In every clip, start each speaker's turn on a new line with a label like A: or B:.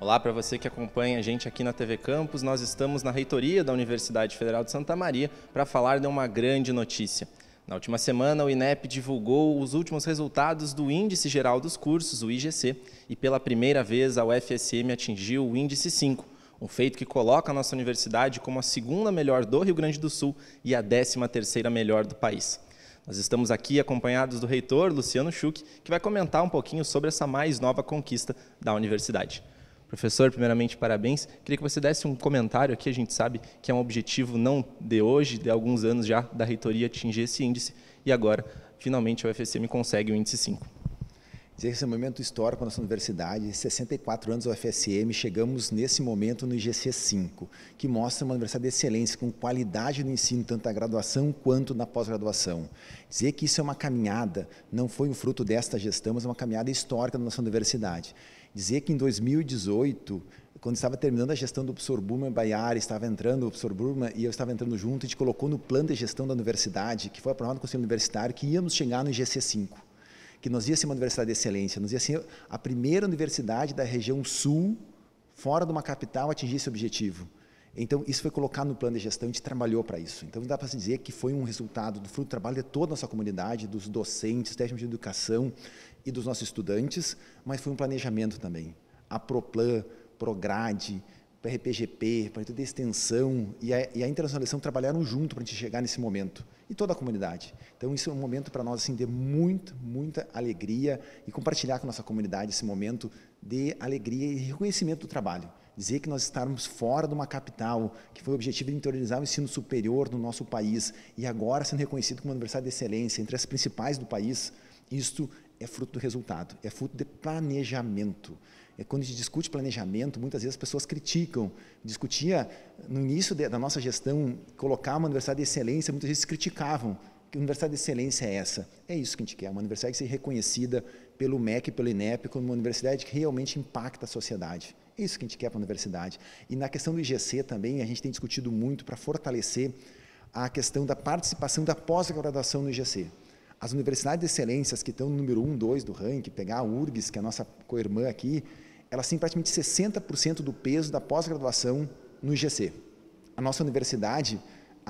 A: Olá para você que acompanha a gente aqui na TV Campus. Nós estamos na reitoria da Universidade Federal de Santa Maria para falar de uma grande notícia. Na última semana, o INEP divulgou os últimos resultados do Índice Geral dos Cursos, o IGC, e pela primeira vez a UFSM atingiu o índice 5, um feito que coloca a nossa universidade como a segunda melhor do Rio Grande do Sul e a décima terceira melhor do país. Nós estamos aqui acompanhados do reitor Luciano Schuch, que vai comentar um pouquinho sobre essa mais nova conquista da universidade. Professor, primeiramente, parabéns. Queria que você desse um comentário aqui, a gente sabe que é um objetivo não de hoje, de alguns anos já, da reitoria atingir esse índice, e agora, finalmente, a UFSM consegue o índice 5.
B: Dizer que esse é um momento histórico na nossa universidade, 64 anos da UFSM, chegamos nesse momento no IGC 5, que mostra uma universidade de excelência, com qualidade no ensino, tanto na graduação quanto na pós-graduação. Dizer que isso é uma caminhada, não foi um fruto desta gestão, mas é uma caminhada histórica da nossa universidade. Dizer que em 2018 quando estava terminando a gestão do Psorbuma Baiari, estava entrando o Psorbuma e eu estava entrando junto, a gente colocou no plano de gestão da universidade, que foi aprovado no Conselho Universitário, que íamos chegar no IGC5, que nós ia ser uma universidade de excelência, nós ia ser a primeira universidade da região sul, fora de uma capital, a atingir esse objetivo. Então, isso foi colocado no plano de gestão, a gente trabalhou para isso. Então, dá para se dizer que foi um resultado do fruto do trabalho de toda a nossa comunidade, dos docentes, técnicos de educação e dos nossos estudantes, mas foi um planejamento também. A ProPlan, Prograde, PRPGP, projeto de Extensão e a, e a Internacionalização trabalharam junto para a gente chegar nesse momento. E toda a comunidade. Então, isso é um momento para nós assim, de muito, muita alegria e compartilhar com a nossa comunidade esse momento de alegria e reconhecimento do trabalho. Dizer que nós estávamos fora de uma capital, que foi o objetivo de interiorizar o ensino superior no nosso país, e agora sendo reconhecido como uma universidade de excelência, entre as principais do país, isto é fruto do resultado, é fruto de planejamento. É quando a gente discute planejamento, muitas vezes as pessoas criticam. Discutia no início de, da nossa gestão colocar uma universidade de excelência, muitas vezes criticavam. Que universidade de excelência é essa? É isso que a gente quer, uma universidade que seja reconhecida pelo MEC, pelo INEP, como uma universidade que realmente impacta a sociedade. É isso que a gente quer para a universidade. E na questão do IGC também, a gente tem discutido muito para fortalecer a questão da participação da pós-graduação no IGC. As universidades de excelências que estão no número 1, 2 do ranking, pegar a URGS, que é a nossa co-irmã aqui, elas têm praticamente 60% do peso da pós-graduação no IGC. A nossa universidade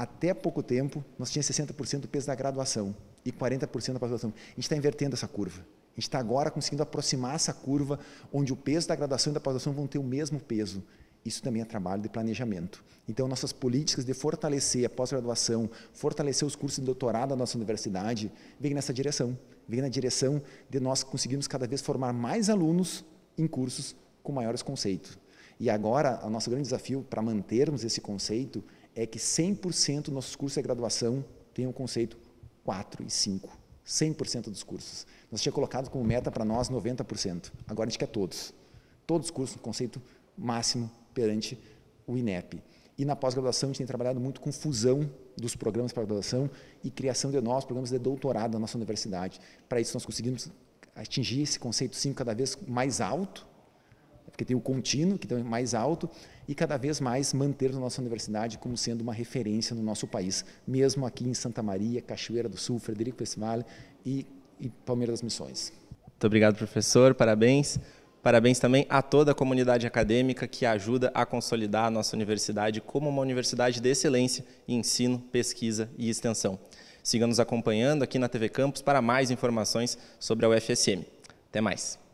B: até pouco tempo, nós tínhamos 60% do peso da graduação e 40% da pós-graduação. A gente está invertendo essa curva. A gente está agora conseguindo aproximar essa curva onde o peso da graduação e da pós-graduação vão ter o mesmo peso. Isso também é trabalho de planejamento. Então, nossas políticas de fortalecer a pós-graduação, fortalecer os cursos de doutorado da nossa universidade, vem nessa direção. Vem na direção de nós conseguirmos cada vez formar mais alunos em cursos com maiores conceitos. E agora, o nosso grande desafio para mantermos esse conceito é que 100% dos nossos cursos de graduação tem o um conceito 4 e 5. 100% dos cursos. Nós tinha colocado como meta para nós 90%. Agora a gente quer todos. Todos os cursos no conceito máximo perante o INEP. E na pós-graduação a gente tem trabalhado muito com fusão dos programas para graduação e criação de novos programas de doutorado na nossa universidade. Para isso nós conseguimos atingir esse conceito 5 cada vez mais alto que tem o contínuo, que tem é mais alto, e cada vez mais manter a nossa universidade como sendo uma referência no nosso país, mesmo aqui em Santa Maria, Cachoeira do Sul, Frederico Westphalen
A: e, e Palmeiras das Missões. Muito obrigado, professor, parabéns. Parabéns também a toda a comunidade acadêmica que ajuda a consolidar a nossa universidade como uma universidade de excelência em ensino, pesquisa e extensão. Siga nos acompanhando aqui na TV Campus para mais informações sobre a UFSM. Até mais!